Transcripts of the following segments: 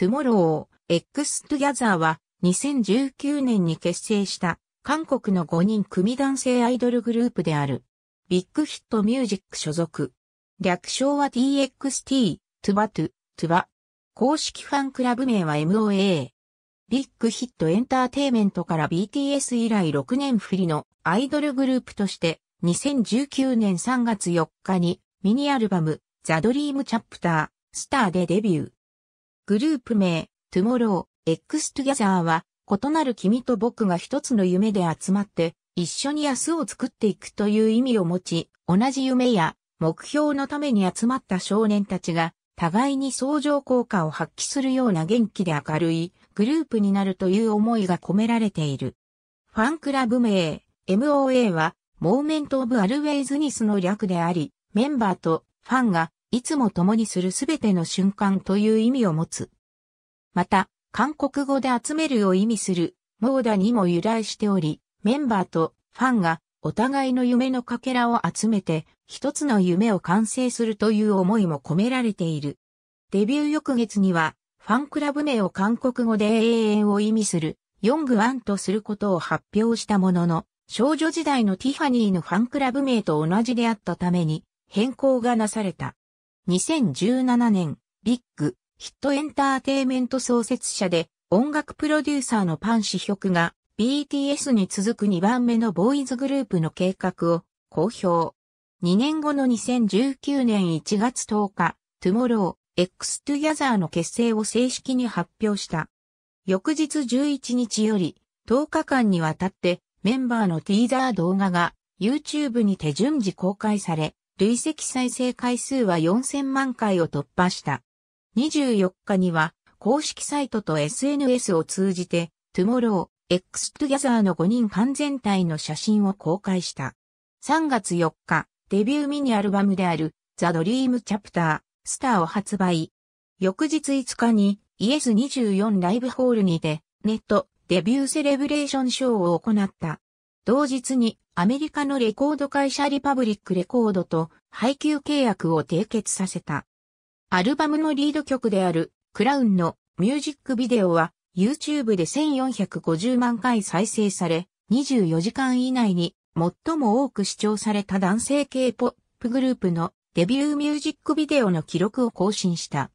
トゥモロー、X トゥギャザーは2019年に結成した韓国の5人組男性アイドルグループである。ビッグヒットミュージック所属。略称は TXT、トゥバトゥ、トゥバ。公式ファンクラブ名は MOA。ビッグヒットエンターテイメントから BTS 以来6年振りのアイドルグループとして2019年3月4日にミニアルバムザ・ドリームチャプター、スターでデビュー。グループ名、トゥモロー、X トゥギャザーは、異なる君と僕が一つの夢で集まって、一緒に明日を作っていくという意味を持ち、同じ夢や目標のために集まった少年たちが、互いに相乗効果を発揮するような元気で明るいグループになるという思いが込められている。ファンクラブ名、MOA は、モーメント・オブ・アルウェイズ・ニスの略であり、メンバーとファンがいつも共にするすべての瞬間という意味を持つ。また、韓国語で集めるを意味する、モーダにも由来しており、メンバーとファンがお互いの夢のかけらを集めて、一つの夢を完成するという思いも込められている。デビュー翌月には、ファンクラブ名を韓国語で永遠を意味する、ヨングワンとすることを発表したものの、少女時代のティファニーのファンクラブ名と同じであったために変更がなされた。2017年、ビッグ、ヒットエンターテイメント創設者で、音楽プロデューサーのパン・シヒョクが、BTS に続く2番目のボーイズグループの計画を公表。2年後の2019年1月10日、トゥモロー、X トゥギャザーの結成を正式に発表した。翌日11日より、10日間にわたってメンバーのティーザー動画が YouTube に手順次公開され、累積再生回数は4000万回を突破した。24日には、公式サイトと SNS を通じて、Tomorrow、x トゥギャザーの5人完全体の写真を公開した。3月4日、デビューミニアルバムである、ザ・ドリーム・チャプター、スターを発売。翌日5日に、イエス24ライブホールにて、ネット、デビューセレブレーションショーを行った。同日にアメリカのレコード会社リパブリックレコードと配給契約を締結させた。アルバムのリード曲であるクラウンのミュージックビデオは YouTube で1450万回再生され24時間以内に最も多く視聴された男性系ポップグループのデビューミュージックビデオの記録を更新した。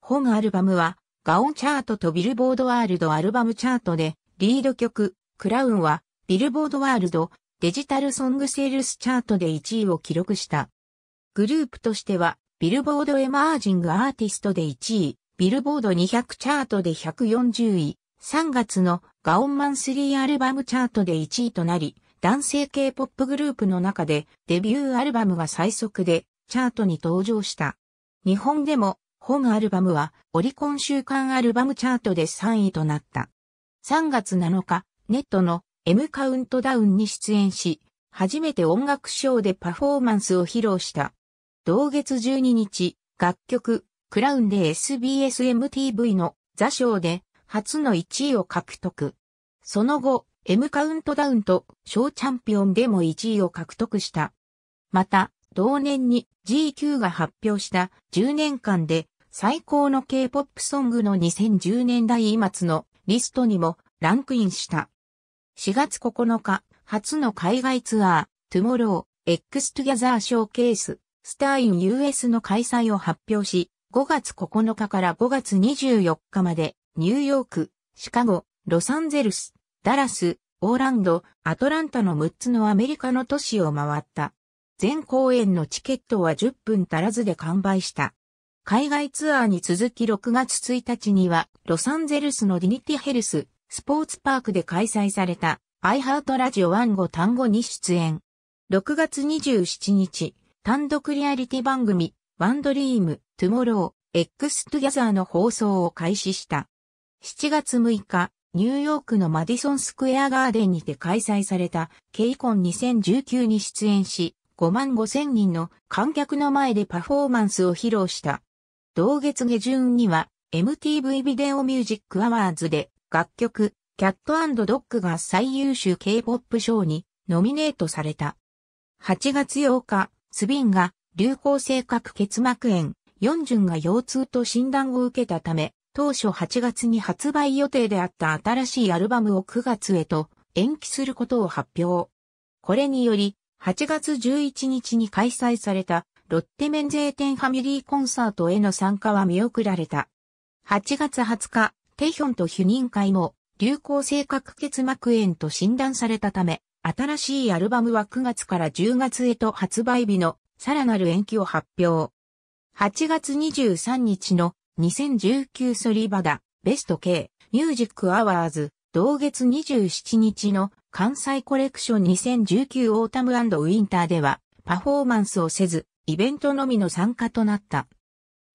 本アルバムはガオンチャートとビルボードワールドアルバムチャートでリード曲クラウンはビルボードワールドデジタルソングセールスチャートで1位を記録した。グループとしては、ビルボードエマージングアーティストで1位、ビルボード200チャートで140位、3月のガオンマン3アルバムチャートで1位となり、男性系ポップグループの中でデビューアルバムが最速でチャートに登場した。日本でも本アルバムはオリコン週間アルバムチャートで3位となった。3月7日、ネットの M カウントダウンに出演し、初めて音楽ショーでパフォーマンスを披露した。同月12日、楽曲、クラウンで SBSMTV の座賞で初の1位を獲得。その後、M カウントダウンと小チャンピオンでも1位を獲得した。また、同年に GQ が発表した10年間で最高の K-POP ソングの2010年代末のリストにもランクインした。4月9日、初の海外ツアー、トゥモロー、X トゥギャザーショーケース、スターイン US の開催を発表し、5月9日から5月24日まで、ニューヨーク、シカゴ、ロサンゼルス、ダラス、オーランド、アトランタの6つのアメリカの都市を回った。全公演のチケットは10分足らずで完売した。海外ツアーに続き6月1日には、ロサンゼルスのディニティヘルス、スポーツパークで開催された、アイハートラジオワンゴ単語に出演。6月27日、単独リアリティ番組、ワンドリーム、トゥモロー、エックストゥギャザーの放送を開始した。7月6日、ニューヨークのマディソンスクエアガーデンにて開催された、ケイコン2019に出演し、5万5千人の観客の前でパフォーマンスを披露した。同月下旬には、MTV ビデオミュージックアワーズで楽曲、キャットドッグが最優秀 K-POP 賞にノミネートされた。8月8日、スビンが流行性核結膜炎、四順が腰痛と診断を受けたため、当初8月に発売予定であった新しいアルバムを9月へと延期することを発表。これにより、8月11日に開催されたロッテメンゼーテンファミリーコンサートへの参加は見送られた。8月20日、テヒョンと否認会も、流行性核結膜炎と診断されたため、新しいアルバムは9月から10月へと発売日のさらなる延期を発表。8月23日の2019ソリバダベスト K ミュージックアワーズ同月27日の関西コレクション2019オータムウィンターではパフォーマンスをせずイベントのみの参加となった。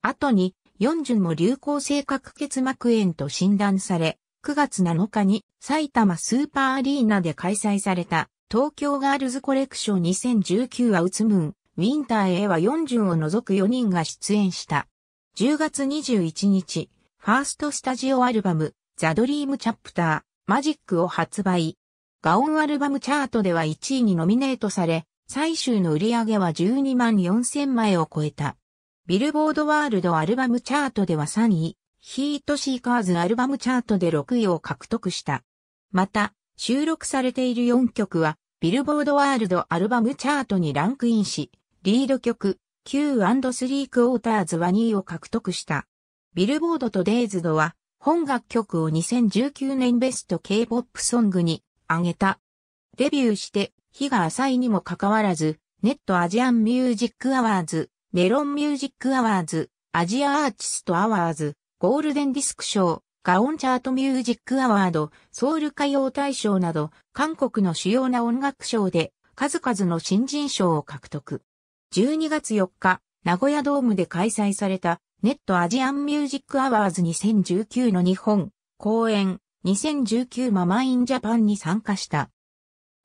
後に四順も流行性核結膜炎と診断され、9月7日に埼玉スーパーアリーナで開催された東京ガールズコレクション2019はうつむん、ウィンターへは四順を除く4人が出演した。10月21日、ファーストスタジオアルバム、ザ・ドリーム・チャプター、マジックを発売。ガオンアルバムチャートでは1位にノミネートされ、最終の売り上げは12万4000枚を超えた。ビルボードワールドアルバムチャートでは3位、ヒートシーカーズアルバムチャートで6位を獲得した。また、収録されている4曲は、ビルボードワールドアルバムチャートにランクインし、リード曲、Q&3 クォーターズは2位を獲得した。ビルボードとデイズドは、本楽曲を2019年ベスト K-POP ソングに挙げた。デビューして、日が浅いにもかかわらず、ネットアジアンミュージックアワーズメロンミュージックアワーズ、アジアアーティストアワーズ、ゴールデンディスク賞、ガオンチャートミュージックアワード、ソウル歌謡大賞など、韓国の主要な音楽賞で、数々の新人賞を獲得。12月4日、名古屋ドームで開催された、ネットアジアンミュージックアワーズ2019の日本、公演、2019ママインジャパンに参加した。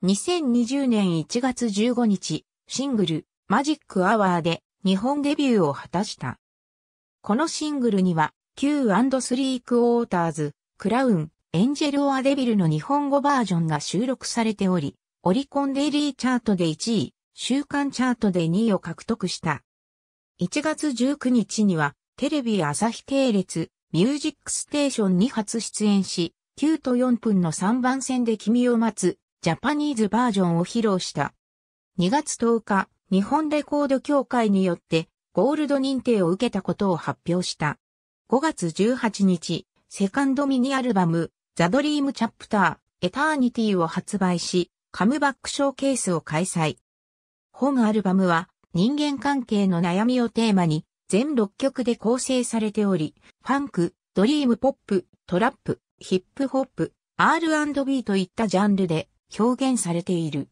2020年1月15日、シングル、マジックアワーで、日本デビューを果たした。このシングルには、Q&3 クォーターズ、クラウン、エンジェル・オア・デビルの日本語バージョンが収録されており、オリコンデイリーチャートで1位、週刊チャートで2位を獲得した。1月19日には、テレビ朝日系列、ミュージックステーションに初出演し、9と4分の3番線で君を待つ、ジャパニーズバージョンを披露した。2月10日、日本レコード協会によってゴールド認定を受けたことを発表した。5月18日、セカンドミニアルバム、ザ・ドリーム・チャプター、エターニティを発売し、カムバックショーケースを開催。本アルバムは人間関係の悩みをテーマに全6曲で構成されており、ファンク、ドリームポップ、トラップ、ヒップホップ、R&B といったジャンルで表現されている。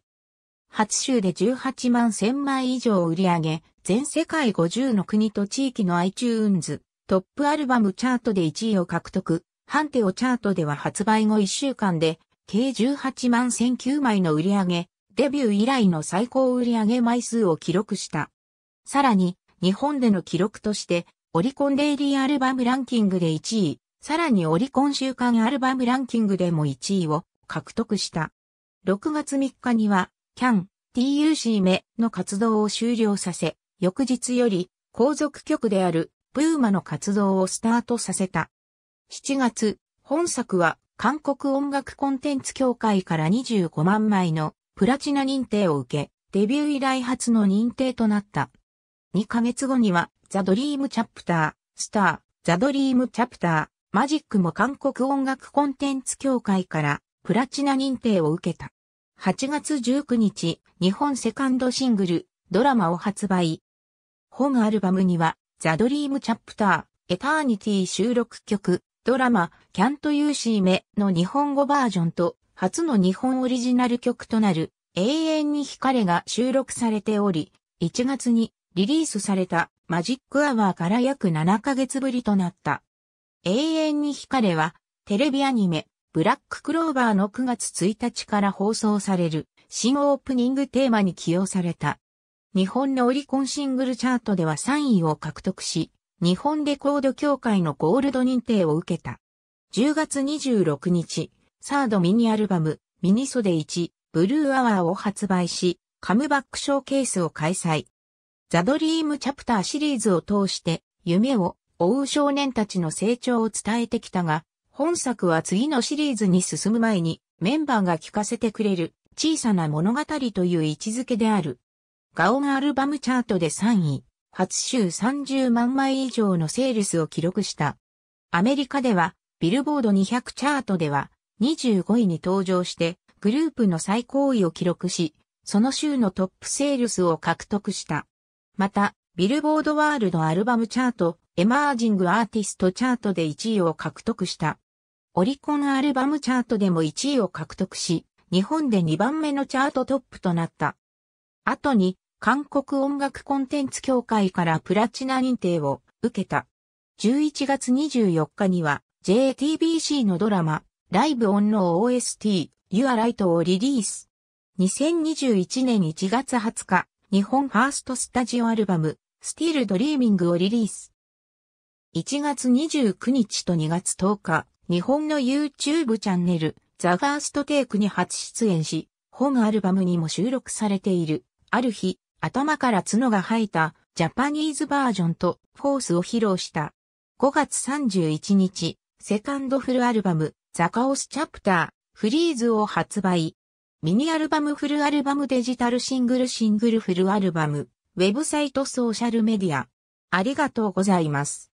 初週で18万1000枚以上売り上げ、全世界50の国と地域の iTunes トップアルバムチャートで1位を獲得。ハンテオチャートでは発売後1週間で、計18万1009枚の売り上げ、デビュー以来の最高売り上げ枚数を記録した。さらに、日本での記録として、オリコンデイリーアルバムランキングで1位、さらにオリコン週間アルバムランキングでも1位を獲得した。6月3日には、キャン、TUC 目の活動を終了させ、翌日より皇続局であるブーマの活動をスタートさせた。7月、本作は韓国音楽コンテンツ協会から25万枚のプラチナ認定を受け、デビュー以来初の認定となった。2ヶ月後には、ザ・ドリーム・チャプター、スター、ザ・ドリーム・チャプター、マジックも韓国音楽コンテンツ協会からプラチナ認定を受けた。8月19日、日本セカンドシングル、ドラマを発売。本アルバムには、ザ・ドリーム・チャプター、エターニティ収録曲、ドラマ、キャント・ユーシーメの日本語バージョンと、初の日本オリジナル曲となる、永遠に光が収録されており、1月にリリースされたマジックアワーから約7ヶ月ぶりとなった。永遠に光は、テレビアニメ、ブラッククローバーの9月1日から放送される新オープニングテーマに起用された。日本のオリコンシングルチャートでは3位を獲得し、日本レコード協会のゴールド認定を受けた。10月26日、サードミニアルバム、ミニ袖1、ブルーアワーを発売し、カムバックショーケースを開催。ザ・ドリーム・チャプターシリーズを通して、夢を追う少年たちの成長を伝えてきたが、本作は次のシリーズに進む前にメンバーが聞かせてくれる小さな物語という位置づけである。ガオがアルバムチャートで3位、初週30万枚以上のセールスを記録した。アメリカではビルボード200チャートでは25位に登場してグループの最高位を記録し、その週のトップセールスを獲得した。また、ビルボードワールドアルバムチャート、エマージングアーティストチャートで1位を獲得した。オリコンアルバムチャートでも1位を獲得し、日本で2番目のチャートトップとなった。後に、韓国音楽コンテンツ協会からプラチナ認定を受けた。11月24日には、JTBC のドラマ、ライブオンの OST、Your Light をリリース。2021年1月20日、日本ファーストスタジオアルバム、s t ィー l Dreaming をリリース。1月29日と2月10日、日本の YouTube チャンネル、ザ・ファーストテイクに初出演し、本アルバムにも収録されている、ある日、頭から角が生えた、ジャパニーズバージョンと、フォースを披露した。5月31日、セカンドフルアルバム、ザ・カオス・チャプター、フリーズを発売。ミニアルバムフルアルバムデジタルシングルシングルフルアルバム、ウェブサイトソーシャルメディア。ありがとうございます。